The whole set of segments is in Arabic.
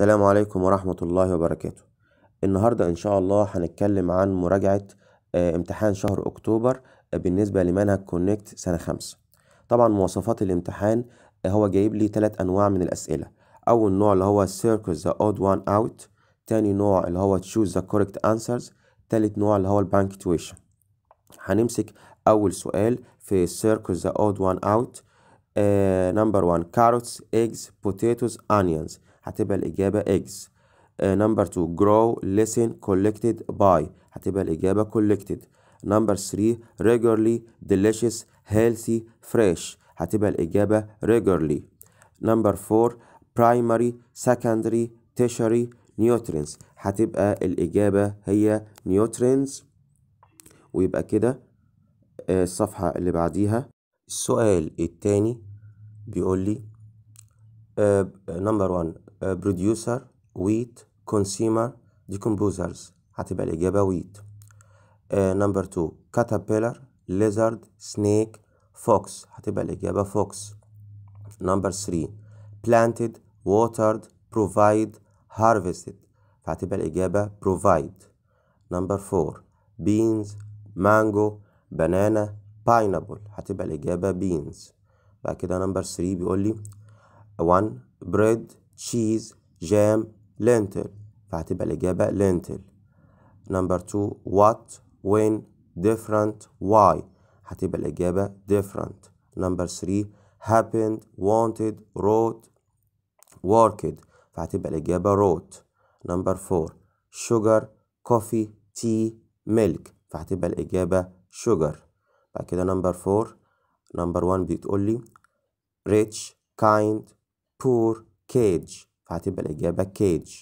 السلام عليكم ورحمة الله وبركاته النهاردة إن شاء الله هنتكلم عن مراجعة آه، امتحان شهر أكتوبر آه، بالنسبة لمنهج كونكت سنة خمسة طبعا مواصفات الامتحان آه، هو جايب لي تلات أنواع من الأسئلة أول نوع اللي هو circus the odd one out تاني نوع اللي هو choose the correct answers تالت نوع اللي هو البانك tuition هنمسك أول سؤال في circus the odd one out آه نمبر وان carrots eggs potatoes onions هتبقى الإجابة إكس نمبر 2 grow listen collected by هتبقى الإجابة collected نمبر 3 regularly delicious healthy fresh هتبقى الإجابة regularly نمبر 4 primary secondary tertiary nutrients هتبقى الإجابة هي nutrients ويبقى كده آه، الصفحة اللي بعديها السؤال التاني بيقول لي نمبر آه، 1 producer wheat consumer decomposers هتبقى الإجابة wheat uh, number two caterpillar lizard snake fox هتبقى الإجابة fox number three planted watered provide harvested فهتبقى الإجابة provide number four beans mango banana pineapple هتبقى الإجابة beans بعد كده number three بيقول لي one bread cheese jam lentil فهتبقى الإجابة lentil number two what when different why هتبقى الإجابة different number three happened wanted wrote worked فهتبقى الإجابة wrote number four sugar coffee tea milk فهتبقى الإجابة sugar بعد كده number four number one بتقول لي rich kind poor كيج فهتبقى الإجابة كيج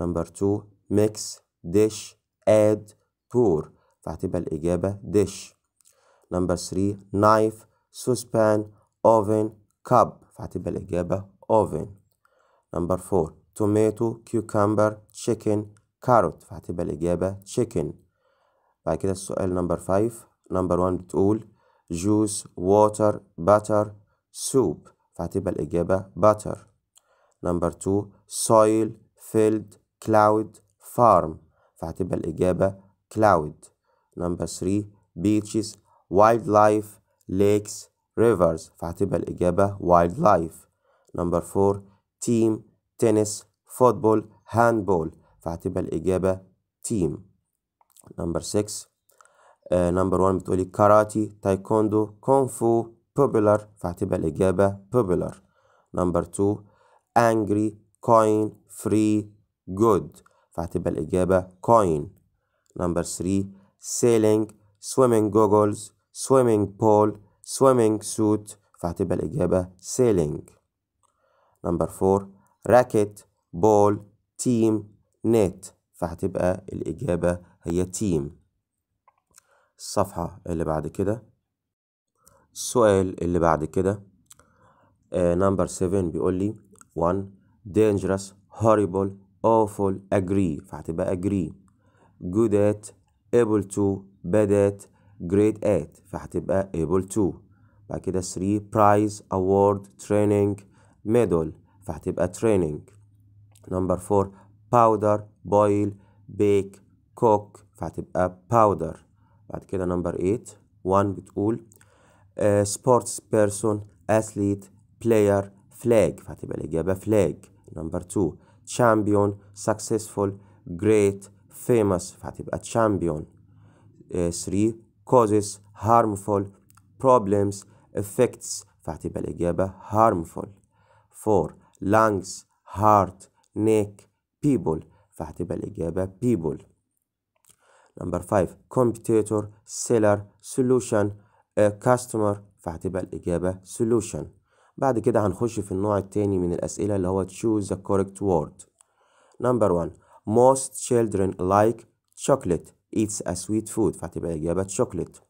نمبر 2 ميكس ديش اد بور فهتبقى الإجابة ديش نمبر 3 نايف سوسبان اوفن كاب فهتبقى الإجابة اوفن نمبر 4 توميتو كيوكمبر تشيكن كاروت فهتبقى الإجابة تشيكن بعد كده السؤال نمبر 5 نمبر 1 بتقول juice ووتر باتر سوب فهتبقى الإجابة باتر نمبر 2 soil فيلد cloud farm فهتبقى الإجابة cloud نمبر 3 beaches wildlife lakes rivers ريفرز فهتبقى الإجابة wildlife لايف نمبر 4 team tennis football handball فهتبقى الإجابة team نمبر 6 نمبر 1 بتقولي كاراتي تايكوندو كونغ فو بوبولار فهتبقى الإجابة popular نمبر 2 angry coin free good فهتبقى الإجابة coin number 3 sailing swimming goggles swimming pool swimming suit فهتبقى الإجابة sailing number 4 racket ball team net فهتبقى الإجابة هي team الصفحة اللي بعد كده السؤال اللي بعد كده نمبر uh, 7 بيقول لي 1 dangerous horrible awful agree فهتبقى agree good at able to bad at great at فهتبقى able to بعد كده 3 prize award training medal فهتبقى training number 4 powder boil bake cook فهتبقى powder بعد كده number 8 1 بتقول uh, sports person athlete player flag فهتبقى الإجابة flag Number 2 champion successful great famous فهتبقى champion eh, 3 causes harmful problems effects فهتبقى الإجابة harmful 4 lungs heart neck people فهتبقى الإجابة people number 5 competitor seller solution a eh, customer فهتبقى الإجابة solution بعد كده هنخش في النوع التاني من الأسئلة اللي هو choose the correct word number one most children like chocolate it's a sweet food فهتبقى الإجابة chocolate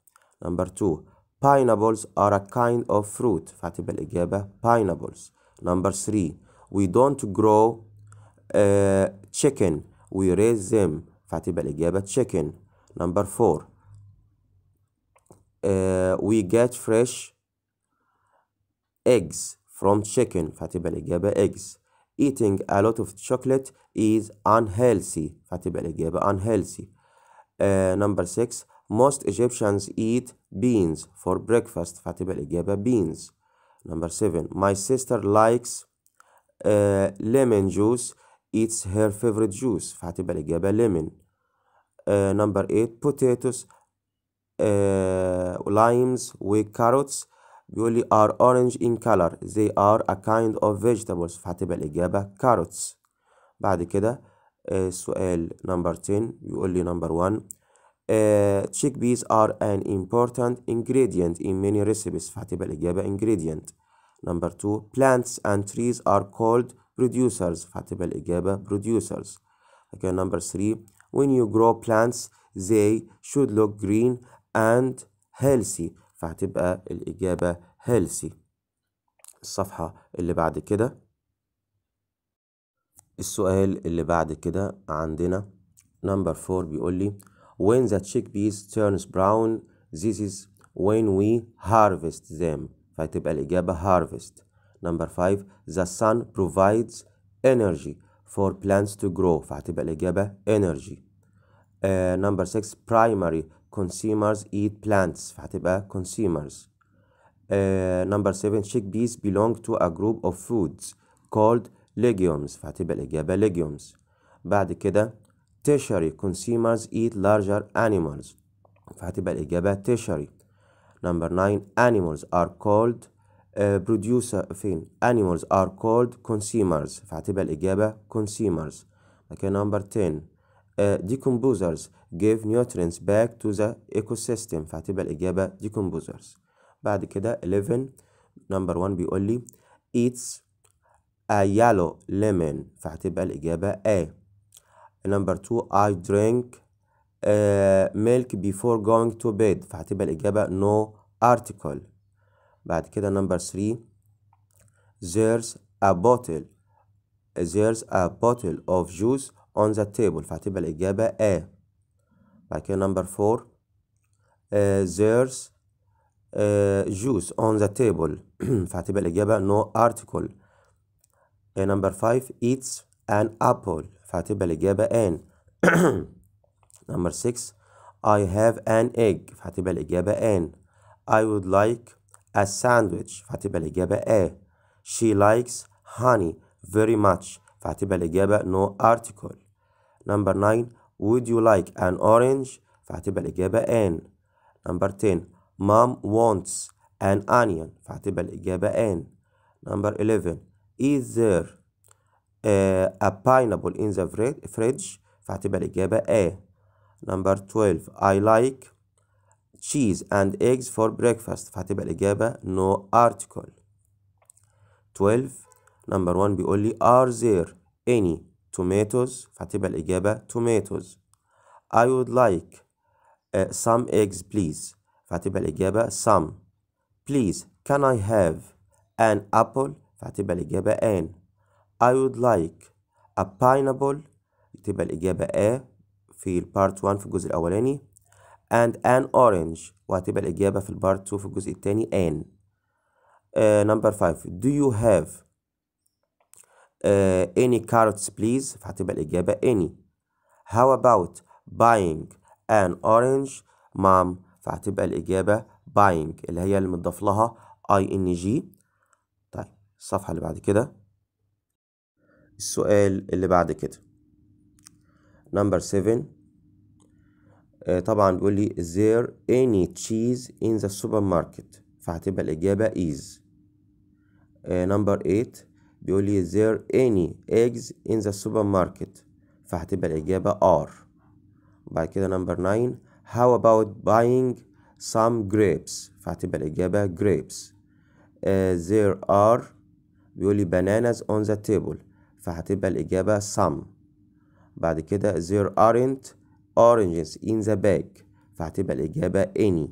number two pineapples are a kind of fruit فهتبقى الإجابة pineapples number three we don't grow uh, chicken we raise them فهتبقى الإجابة chicken number four uh, we get fresh eggs from chicken فتبقى الإجابة eggs eating a lot of chocolate is unhealthy فتبقى الإجابة unhealthy uh, number 6 most Egyptians eat beans for breakfast فتبقى الإجابة beans number 7 my sister likes uh, lemon juice it's her favorite juice فهتبقى الإجابة lemon uh, number 8 potatoes uh, limes with carrots بيقول are orange in color they are a kind of vegetables فهتبقى الإجابة carrots بعد كده سؤال number 10 بيقول لي number 1 uh, chickpeas are an important ingredient in many recipes فهتبقى الإجابة ingredient Number 2 plants and trees are called producers فهتبقى الإجابة producers okay number 3 when you grow plants they should look green and healthy فهتبقى الإجابة هيلسي الصفحة اللي بعد كده السؤال اللي بعد كده عندنا نمبر 4 بيقول لي when the chickpeas turns brown this is when we harvest them فهتبقى الإجابة harvest نمبر 5 the sun provides energy for plants to grow فهتبقى الإجابة energy نمبر uh, 6 primary consumers eat plants فهتبقى consumers uh, number 7 chickpeas belong to a group of foods called legumes فهتبقى الإجابة legumes بعد كده tertiary consumers eat larger animals فهتبقى الإجابة tertiary number 9 animals are called uh, producer فين animals are called consumers فهتبقى الإجابة consumers Like number 10 decomposers give nutrients back to the ecosystem فهتبقى الإجابة decomposers بعد كده 11 number 1 بيقول لي eats a yellow lemon فهتبقى الإجابة A number 2 I drink uh, milk before going to bed فهتبقى الإجابة no article بعد كده number 3 there's a bottle there's a bottle of juice on the table فهتبقى الإجابة A بعد كده number four uh, there's uh, juice on the table فهتبقى الإجابة no article number five eats an apple فهتبقى الإجابة N number six I have an egg فهتبقى الإجابة N I would like a sandwich فهتبقى الإجابة A she likes honey very much فهتبقى الإجابة no article Number 9 would you like an orange فهتبقى الإجابة N. Number 10 mom wants an onion فهتبقى الإجابة N. Number 11 is there uh, a pineapple in the fridge فهتبقى الإجابة a Number 12 I like cheese and eggs for breakfast فهتبقى الإجابة no article 12 Number 1 بيقول لي are there any tomatoes فهتبقى الإجابة tomatoes I would like uh, some eggs please فهتبقى الإجابة some please can I have an apple فهتبقى الإجابة an I would like a pineapple تبقى الإجابة a في البارت 1 في الجزء الأولاني and an orange وهتبقى الإجابة في البارت 2 في الجزء الثاني an uh, number 5 do you have uh, any carrots please فهتبقى الإجابة any how about buying an orange mom فهتبقى الإجابة buying اللي هي اللي متضاف لها ing طيب الصفحة اللي بعد كده السؤال اللي بعد كده number 7 uh, طبعا بيقول لي is there any cheese in the supermarket فهتبقى الإجابة is uh, number 8 بيقول لي there any eggs in the supermarket فهتبقى الإجابة are وبعد كده نمبر 9 how about buying some grapes فهتبقى الإجابة grapes uh, there are بيقول لي bananas on the table فهتبقى الإجابة some بعد كده there aren't oranges in the bag فهتبقى الإجابة any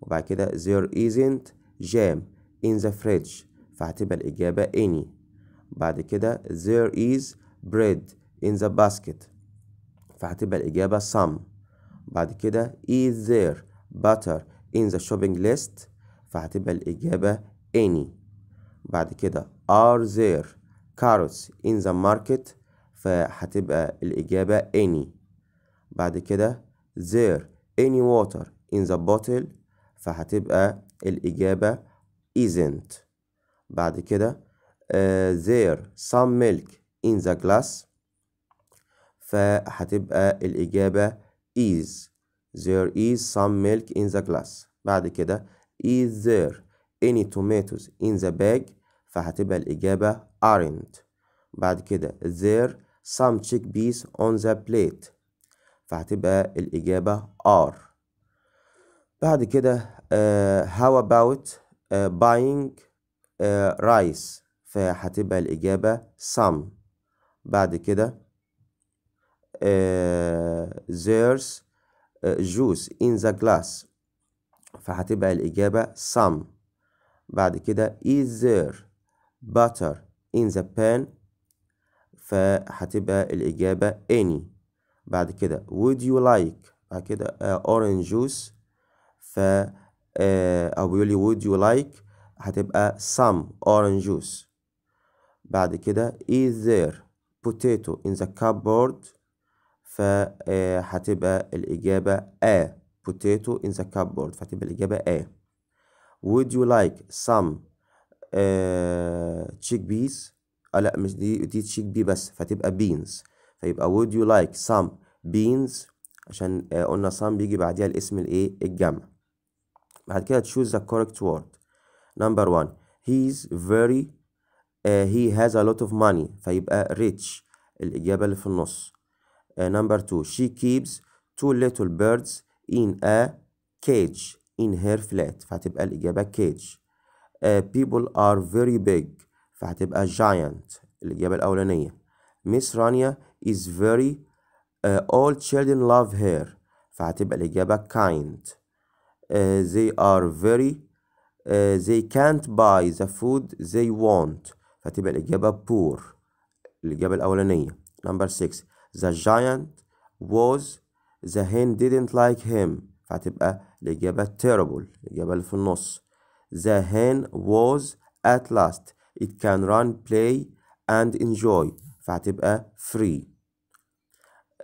وبعد كده there isn't jam in the fridge فهتبقى الإجابة any بعد كده there is bread in the basket فهتبقى الإجابة some بعد كده is there butter in the shopping list فهتبقى الإجابة any بعد كده are there carrots in the market فهتبقى الإجابة any بعد كده there any water in the bottle فهتبقى الإجابة isn't بعد كده there some milk in the glass فهتبقى الإجابة is there is some milk in the glass بعد كده is there any tomatoes in the bag فهتبقى الإجابة aren't بعد كده there some chickpeas on the plate فهتبقى الإجابة are بعد كده uh, how about uh, buying uh, rice فهتبقى الإجابة some بعد كده uh, there's juice in the glass فهتبقى الإجابة some بعد كده is there butter in the pan فهتبقى الإجابة any بعد كده would you like بعد كده uh, orange juice ف uh, أو يقولي would you like هتبقى some orange juice بعد كده is there potato in the cupboard فهتبقى الإجابة A potato in the cupboard فهتبقى الإجابة A would you like some uh, chickpeas آه لا مش دي دي تشيك بي بس فتبقى beans فيبقى would you like some beans عشان قلنا some بيجي بعديها الاسم الايه الجمع بعد كده choose the correct word number one he's very Uh, he has a lot of money فيبقى rich الإجابة اللي في النص uh, number two she keeps two little birds in a cage in her flat فهتبقى الإجابة cage uh, people are very big فهتبقى giant الإجابة الأولانية Miss Rania is very uh, all children love her فهتبقى الإجابة kind uh, they are very uh, they can't buy the food they want فتبقى الإجابة بور الإجابة الأولانية نمبر six the giant was the hen didn't like him فهتبقى الإجابة terrible الإجابة اللي في النص the hen was at last it can run play and enjoy فهتبقى free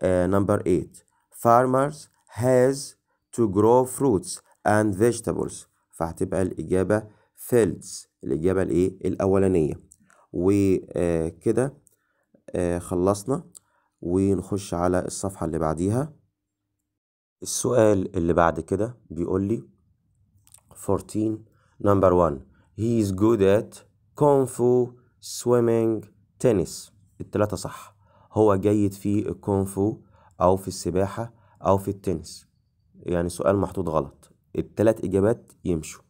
uh, number eight farmers has to grow fruits and vegetables فهتبقى الإجابة fields الإجابة الإيه الأولانية وكده آه، خلصنا ونخش على الصفحة اللي بعديها السؤال اللي بعد كده بيقول لي 14 number 1 he is good at kung fu swimming tennis التلاتة صح هو جيد في الكونغ فو أو في السباحة أو في التنس يعني سؤال محطوط غلط التلات إجابات يمشوا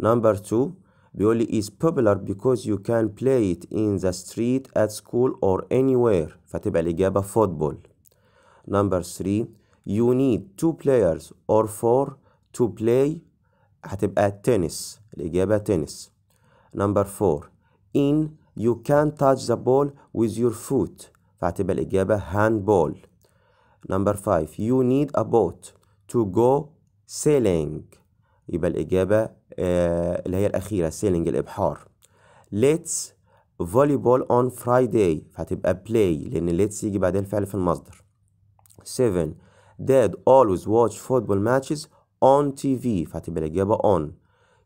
نمبر 2 Violi is popular because you can play it in the street, at school or anywhere فتبقى الإجابة football Number 3 You need two players or four to play هتبقى tennis الإجابة tennis Number 4 In You can touch the ball with your foot فهتبقى الإجابة handball Number 5 You need a boat to go sailing يبقى الإجابة اللي هي الأخيرة سيلينج الإبحار let's volleyball on Friday فهتبقى play لأن let's يجي بعد الفعل في المصدر 7 dad always watch football matches on TV فهتبقى الإجابة on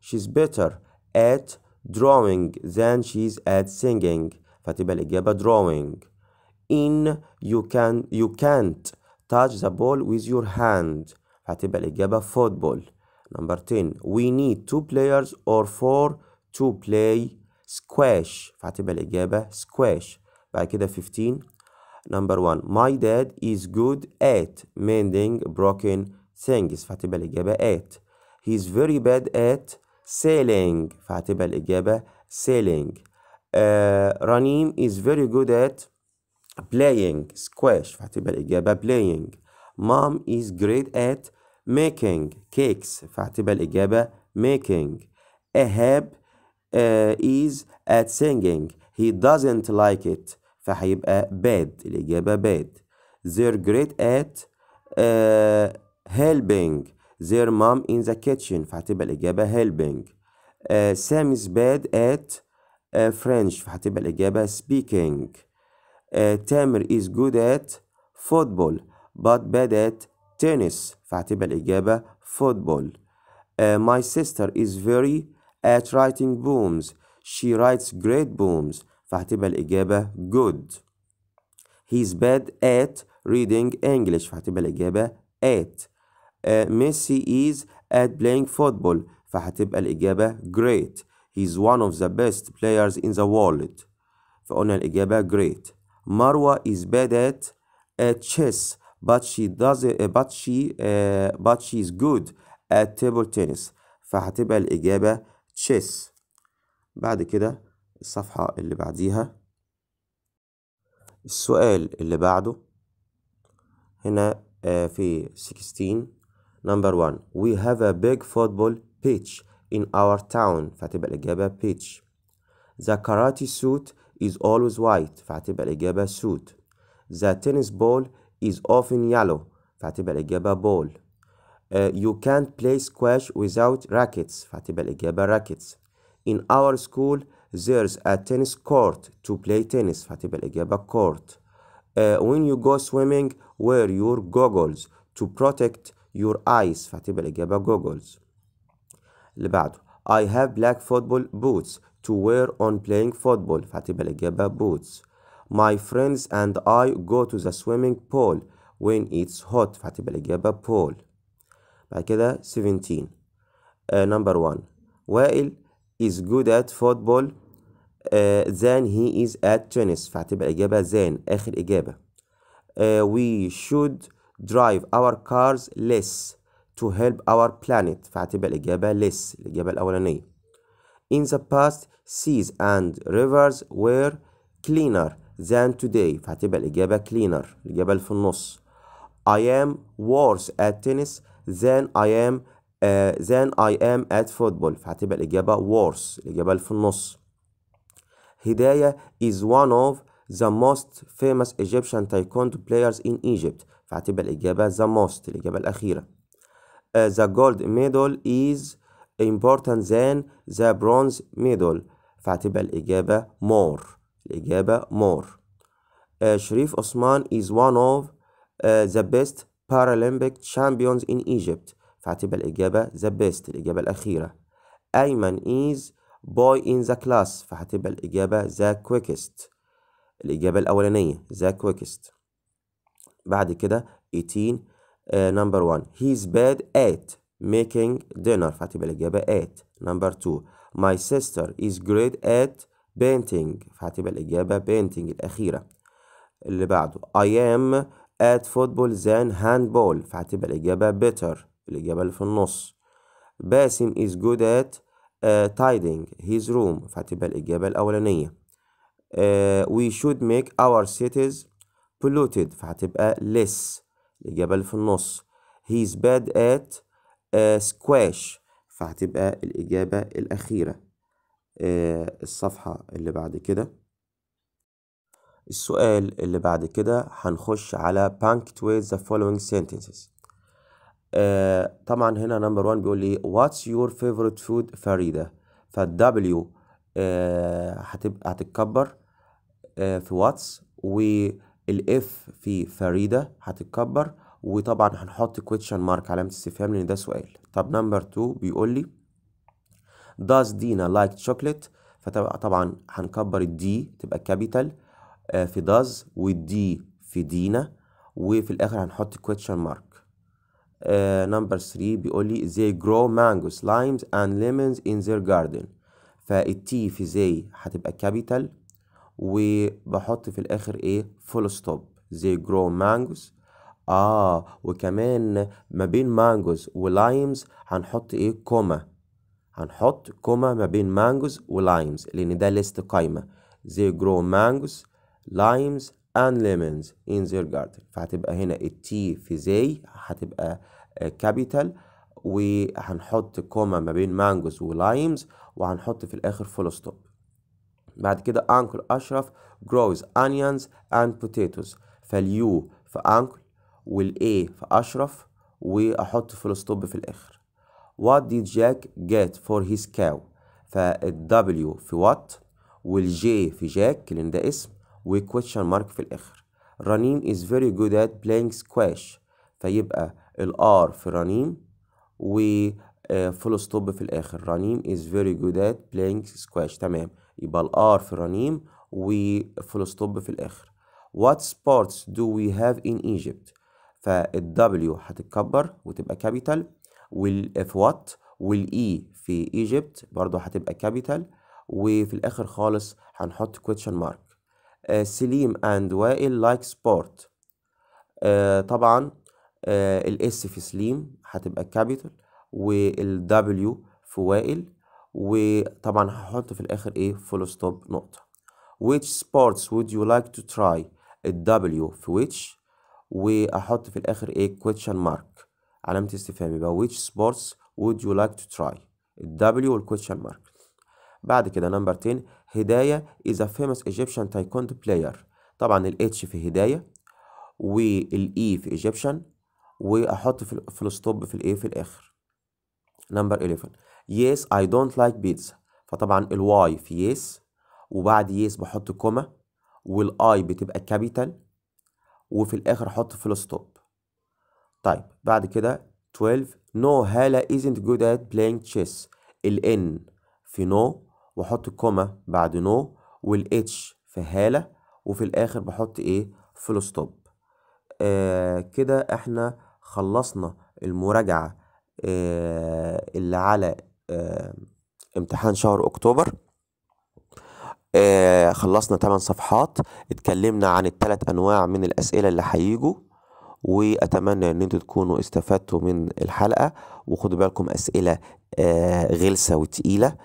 she's better at drawing than she's at singing فهتبقى الإجابة drawing in you can you can't touch the ball with your hand فهتبقى الإجابة football Number 10 we need two players or four to play squash فهتبقى الإجابة squash بعد كده 15 Number 1 my dad is good at mending broken things فهتبقى الإجابة at He's very bad at sailing فهتبقى الإجابة sailing uh, Ranim is very good at playing squash فهتبقى الإجابة playing mom is great at making cakes فاعتبر الإجابة making Ahab uh, is at singing he doesn't like it فهيبقى bad الإجابة bad they're great at uh, helping their mom in the kitchen فهتبقى الإجابة helping uh, Sam is bad at uh, French فهتبقى الإجابة speaking uh, Tamer is good at football but bad at tennis فهتبقى الإجابة football uh, my sister is very at writing poems she writes great poems فهتبقى الإجابة good he's bad at reading English فهتبقى الإجابة at uh, Messi is at playing football فهتبقى الإجابة great he's one of the best players in the world فقلنا الإجابة great Marwa is bad at, at uh, chess but she does but she but she is good at table tennis فهتبقى الإجابة chess بعد كده الصفحة اللي بعديها السؤال اللي بعده هنا في 16 number one we have a big football pitch in our town فهتبقى الإجابة pitch the karate suit is always white فهتبقى الإجابة suit the tennis ball is often yellow فهتبقى الإجابة ball uh, you can't play squash without rackets فهتبقى الإجابة rackets in our school there's a tennis court to play tennis فهتبقى الإجابة court uh, when you go swimming wear your goggles to protect your eyes فهتبقى الإجابة goggles اللي بعده I have black football boots to wear on playing football فهتبقى الإجابة boots my friends and I go to the swimming pool when it's hot فهتبقى الإجابة pool بعد كده 17 uh, number 1 وائل is good at football uh, than he is at tennis فهتبقى الإجابة than آخر إجابة uh, we should drive our cars less to help our planet فهتبقى الإجابة less الإجابة الأولانية in the past seas and rivers were cleaner than today فهتبقى الإجابة cleaner الإجابة في النص I am worse at tennis than I am uh, than I am at football فهتبقى الإجابة worse الإجابة في النص هداية is one of the most famous Egyptian taekwondo players in Egypt فهتبقى الإجابة the most الإجابة الأخيرة uh, the gold medal is important than the bronze medal فهتبقى الإجابة more الإجابة more uh, شريف عثمان is one of uh, the best Paralympic champions in Egypt فهتبقى الإجابة the best الإجابة الأخيرة أيمن is boy in the class فهتبقى الإجابة the quickest الإجابة الأولانية the quickest بعد كده 18 uh, number 1 he's bad at making dinner فهتبقى الإجابة at number 2 my sister is great at painting فهتبقى الإجابة painting الأخيرة اللي بعده I am at football than handball فهتبقى الإجابة better الإجابة اللي في النص باسم is good at uh, tidying his room فهتبقى الإجابة الأولانية uh, we should make our cities polluted فهتبقى less الإجابة اللي في النص he's bad at uh, squash فهتبقى الإجابة الأخيرة آه، الصفحة اللي بعد كده السؤال اللي بعد كده هنخش على punctuate the following sentences آه طبعا هنا نمبر 1 بيقول لي واتس يور favorite فود فريدة فالدبليو آه هتبقى هتتكبر آه في واتس والاف في فريدة هتتكبر وطبعا هنحط question mark علامة استفهام لان ده سؤال طب نمبر 2 بيقول لي does دينا like chocolate فطبعا هنكبر الدي تبقى كابيتال آه، في does والدي في دينا وفي الاخر هنحط question mark نمبر آه، 3 بيقول لي they grow mangoes limes and lemons in their garden فالتي في زي هتبقى كابيتال وبحط في الاخر ايه فول ستوب زي جرو مانجوز اه وكمان ما بين مانجوز ولايمز هنحط ايه كوما هنحط كومة ما بين مانجوز ولايمز لأن ده ليست قايمة they grow mangoes limes and lemons in their garden فهتبقى هنا التي في زي هتبقى كابيتال آه، وهنحط كومة ما بين مانجوز ولايمز وهنحط في الآخر فول ستوب بعد كده أنكل أشرف grows onions and potatoes فاليو في أنكل والأي في أشرف وأحط فول ستوب في الآخر What did Jack get for his cow فالW في what والJ في Jack لأن ده اسم وquestion mark في الآخر رانيم is very good at playing squash فيبقى الR في رانيم و وفول ستوب في الآخر رانيم is very good at playing squash تمام يبقى الR في رانيم و وفول ستوب في الآخر What sports do we have in Egypt؟ فالW هتتكبر وتبقى capital والاف وات والاي في ايجيبت برضو هتبقى كابيتال وفي الاخر خالص هنحط كويتشن مارك آه، سليم اند وائل لايك آه، سبورت طبعا آه الاس في سليم هتبقى كابيتال والدبليو في وائل وطبعا هحط في الاخر ايه فول ستوب نقطه which sports would you like to try الدبليو في which واحط في الاخر ايه question mark علامة استفهام يبقى which sports would you like to try الدبليو والكويشن مارك بعد كده نمبر 10 هداية is a famous Egyptian taekwondo player طبعا ال H في هداية وال E في Egyptian وأحط في, في الستوب في ال A في الآخر نمبر 11 yes I don't like pizza فطبعا ال Y في yes وبعد yes بحط كومة وال I بتبقى كابيتال وفي الآخر أحط في الستوب طيب بعد كده 12 نو هالا isn't good at playing chess الان في نو واحط الكوما بعد نو والاتش في هالة وفي الاخر بحط ايه فول ستوب آه كده احنا خلصنا المراجعة آه اللي على آه امتحان شهر اكتوبر آه خلصنا 8 صفحات اتكلمنا عن الثلاث انواع من الاسئله اللي هيجوا واتمنى ان انتوا تكونوا استفدتوا من الحلقه وخدوا بالكم اسئله آه، غلسه وتقيله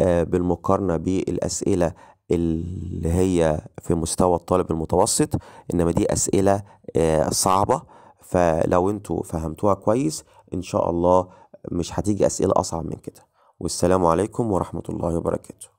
آه، بالمقارنه بالاسئله اللي هي في مستوى الطالب المتوسط انما دي اسئله آه، صعبه فلو انتوا فهمتوها كويس ان شاء الله مش هتيجي اسئله اصعب من كده والسلام عليكم ورحمه الله وبركاته